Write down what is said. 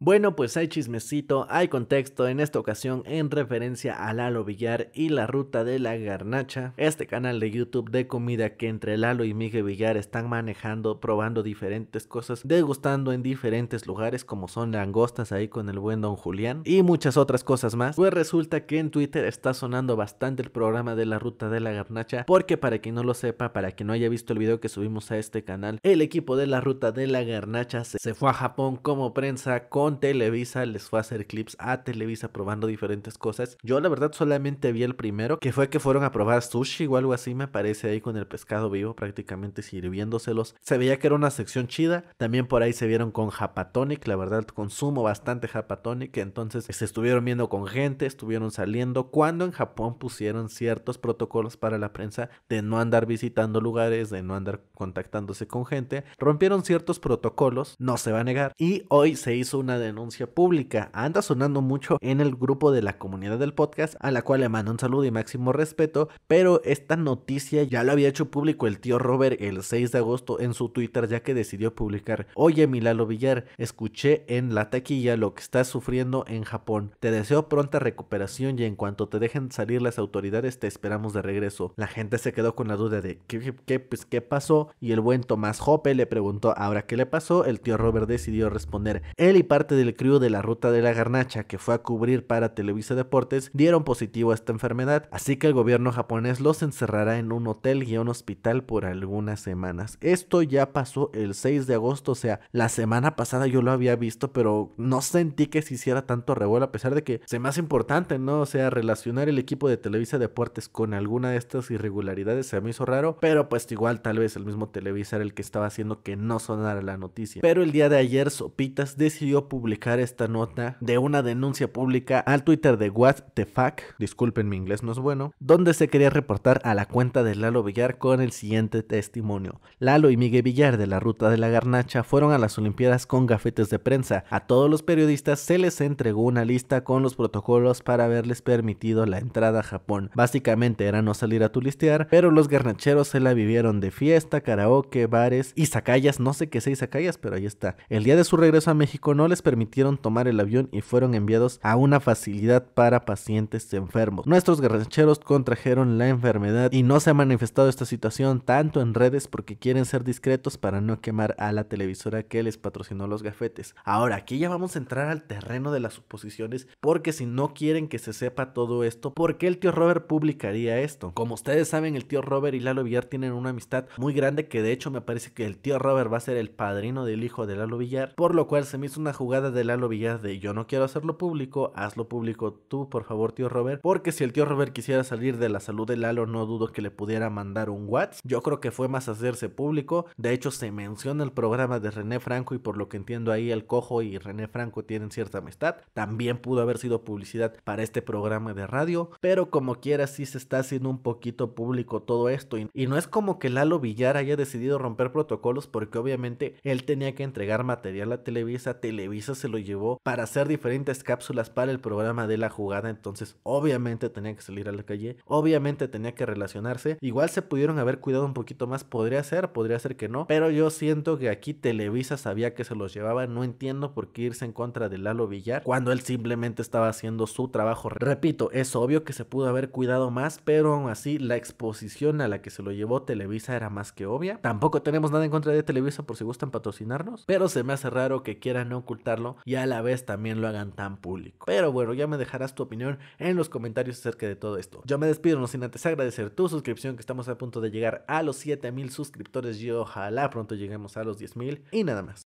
Bueno, pues hay chismecito, hay contexto en esta ocasión en referencia a Lalo Villar y la ruta de la garnacha, este canal de YouTube de comida que entre Lalo y Miguel Villar están manejando, probando diferentes cosas, degustando en diferentes lugares como son langostas ahí con el buen don Julián y muchas otras cosas más. Pues resulta que en Twitter está sonando bastante el programa de la ruta de la garnacha, porque para quien no lo sepa, para quien no haya visto el video que subimos a este canal, el equipo de la ruta de la garnacha se, se fue a Japón como prensa con Televisa, les fue a hacer clips a Televisa probando diferentes cosas. Yo la verdad solamente vi el primero, que fue que fueron a probar sushi o algo así, me parece ahí con el pescado vivo prácticamente sirviéndoselos. Se veía que era una sección chida, también por ahí se vieron con Japatonic, la verdad consumo bastante Japatonic, entonces se estuvieron viendo con gente, estuvieron saliendo, cuando en Japón pusieron ciertos protocolos para la prensa de no andar visitando lugares, de no andar contactándose con gente, rompieron ciertos protocolos, no se va a negar, y hoy se hizo una denuncia pública. Anda sonando mucho en el grupo de la comunidad del podcast, a la cual le mando un saludo y máximo respeto, pero esta noticia ya lo había hecho público el tío Robert el 6 de agosto en su Twitter, ya que decidió publicar, oye Milalo Villar, escuché en la taquilla lo que estás sufriendo en Japón. Te deseo pronta recuperación y en cuanto te dejen salir las autoridades te esperamos de regreso. La gente se quedó con la duda de qué, qué, qué pues, pasó y el buen Tomás Hoppe le preguntó ahora qué le pasó. El tío Robert decidió responder, él y parte del crío de la ruta de la garnacha que fue a cubrir para Televisa Deportes dieron positivo a esta enfermedad, así que el gobierno japonés los encerrará en un hotel y un hospital por algunas semanas. Esto ya pasó el 6 de agosto, o sea, la semana pasada yo lo había visto, pero no sentí que se hiciera tanto revuelo, a pesar de que se me hace importante, ¿no? O sea, relacionar el equipo de Televisa Deportes con alguna de estas irregularidades se me hizo raro, pero pues igual tal vez el mismo Televisa era el que estaba haciendo que no sonara la noticia. Pero el día de ayer Sopitas decidió publicar publicar esta nota de una denuncia pública al Twitter de What the Fuck, disculpen mi inglés no es bueno, donde se quería reportar a la cuenta de Lalo Villar con el siguiente testimonio. Lalo y Miguel Villar de la Ruta de la Garnacha fueron a las Olimpiadas con gafetes de prensa. A todos los periodistas se les entregó una lista con los protocolos para haberles permitido la entrada a Japón. Básicamente era no salir a tulistear, pero los garnacheros se la vivieron de fiesta, karaoke, bares y sacallas, no sé qué seis sacallas, pero ahí está. El día de su regreso a México no les permitieron tomar el avión y fueron enviados a una facilidad para pacientes enfermos. Nuestros garrancheros contrajeron la enfermedad y no se ha manifestado esta situación tanto en redes porque quieren ser discretos para no quemar a la televisora que les patrocinó los gafetes. Ahora, aquí ya vamos a entrar al terreno de las suposiciones porque si no quieren que se sepa todo esto, ¿por qué el tío Robert publicaría esto? Como ustedes saben, el tío Robert y Lalo Villar tienen una amistad muy grande que de hecho me parece que el tío Robert va a ser el padrino del hijo de Lalo Villar, por lo cual se me hizo una jugada de Lalo Villar de yo no quiero hacerlo público, hazlo público tú, por favor, tío Robert. Porque si el tío Robert quisiera salir de la salud de Lalo, no dudo que le pudiera mandar un WhatsApp. Yo creo que fue más hacerse público. De hecho, se menciona el programa de René Franco y por lo que entiendo ahí el cojo y René Franco tienen cierta amistad. También pudo haber sido publicidad para este programa de radio. Pero como quiera, sí se está haciendo un poquito público todo esto. Y, no es como que Lalo Villar haya decidido romper protocolos porque obviamente él tenía que entregar material a Televisa. Televisa se lo llevó para hacer diferentes cápsulas para el programa de la jugada. Entonces, obviamente tenía que salir a la calle, obviamente tenía que relacionarse. Igual se pudieron haber cuidado un poquito más, podría ser, podría ser que no, pero yo siento que aquí Televisa sabía que se los llevaba. No entiendo por qué irse en contra de Lalo Villar cuando él simplemente estaba haciendo su trabajo. Repito, es obvio que se pudo haber cuidado más, pero aún así la exposición a la que se lo llevó Televisa era más que obvia. Tampoco tenemos nada en contra de Televisa por si gustan patrocinarnos, pero se me hace raro que quieran ocultar y a la vez también lo hagan tan público. Pero bueno, ya me dejarás tu opinión en los comentarios acerca de todo esto. Yo me despido, no sin antes agradecer tu suscripción que estamos a punto de llegar a los 7000 suscriptores y ojalá pronto lleguemos a los 10000 y nada más.